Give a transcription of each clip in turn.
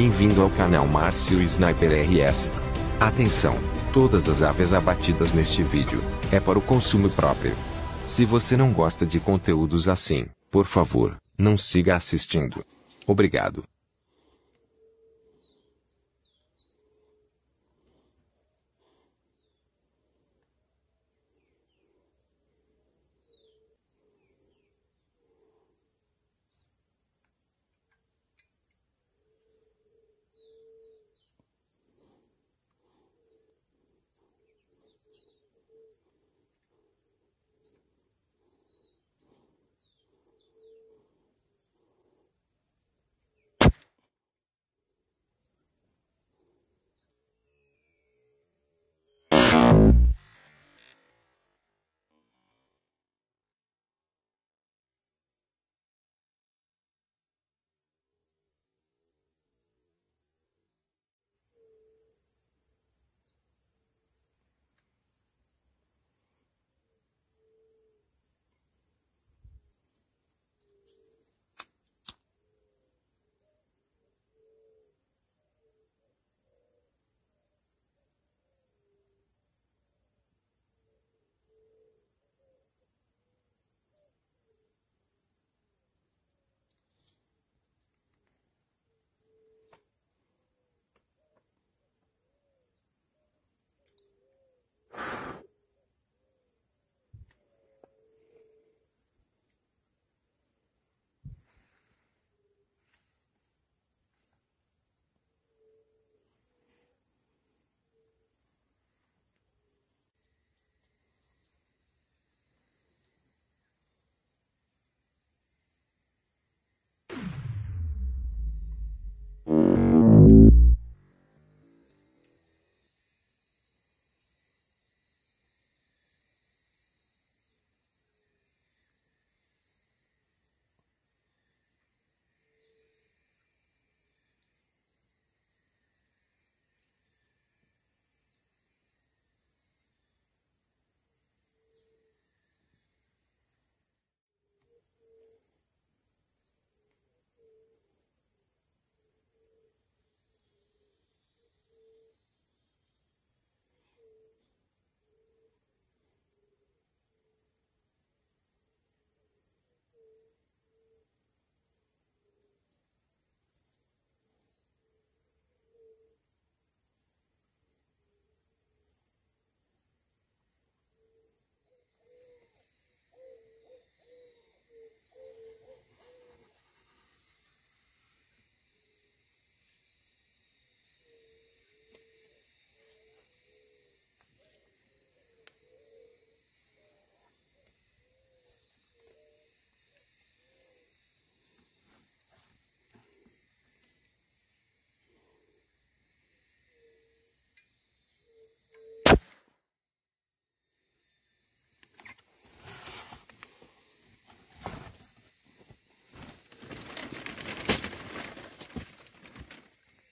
Bem-vindo ao canal Márcio Sniper RS. Atenção! Todas as aves abatidas neste vídeo é para o consumo próprio. Se você não gosta de conteúdos assim, por favor, não siga assistindo. Obrigado.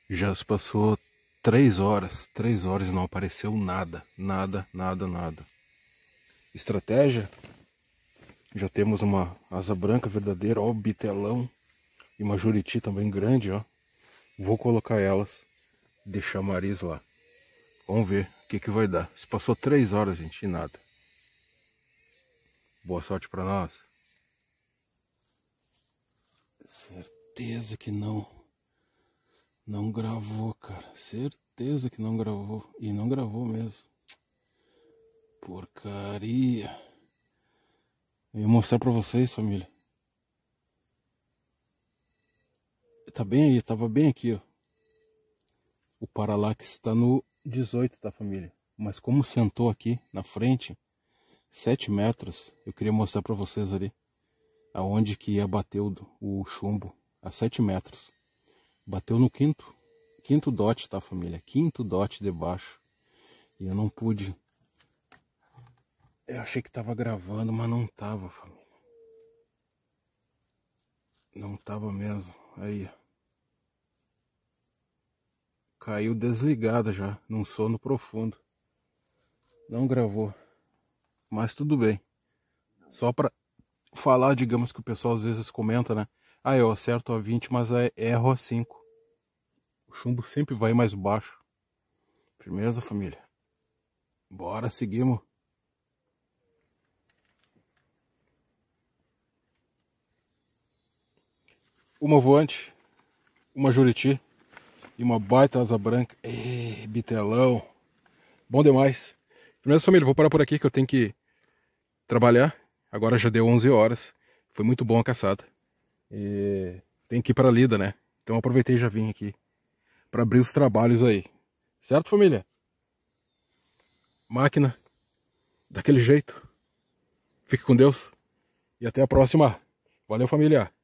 Já se passou três horas, três horas e não apareceu nada, nada, nada, nada. Estratégia, já temos uma asa branca verdadeira, ó, bitelão e uma juriti também grande, ó. Vou colocar elas, deixar o Maris lá. Vamos ver o que, que vai dar. Se passou três horas, gente, e nada. Boa sorte para nós. Certeza que não. Não gravou, cara. Certeza que não gravou. E não gravou mesmo. Porcaria. Eu ia mostrar pra vocês, família. Tá bem aí, tava bem aqui, ó. O Paralax está no 18, tá, família? Mas como sentou aqui na frente, 7 metros, eu queria mostrar pra vocês ali. Aonde que ia bater o, o chumbo, a 7 metros. Bateu no quinto, quinto dote, tá família? Quinto dote debaixo. E eu não pude. Eu achei que tava gravando, mas não tava, família. Não tava mesmo. Aí. Caiu desligada já, num sono profundo. Não gravou. Mas tudo bem. Só para falar, digamos que o pessoal às vezes comenta, né? Ah, eu acerto a 20, mas é, erro a 5. O chumbo sempre vai mais baixo. Firmeza, família. Bora, seguimos. Uma voante, uma juriti e uma baita asa branca. Ei, bitelão. Bom demais. Firmeza, família, vou parar por aqui que eu tenho que trabalhar. Agora já deu 11 horas. Foi muito bom a caçada. E tem que ir para a lida, né? Então aproveitei e já vim aqui para abrir os trabalhos aí. Certo, família? Máquina daquele jeito. Fique com Deus e até a próxima. Valeu, família.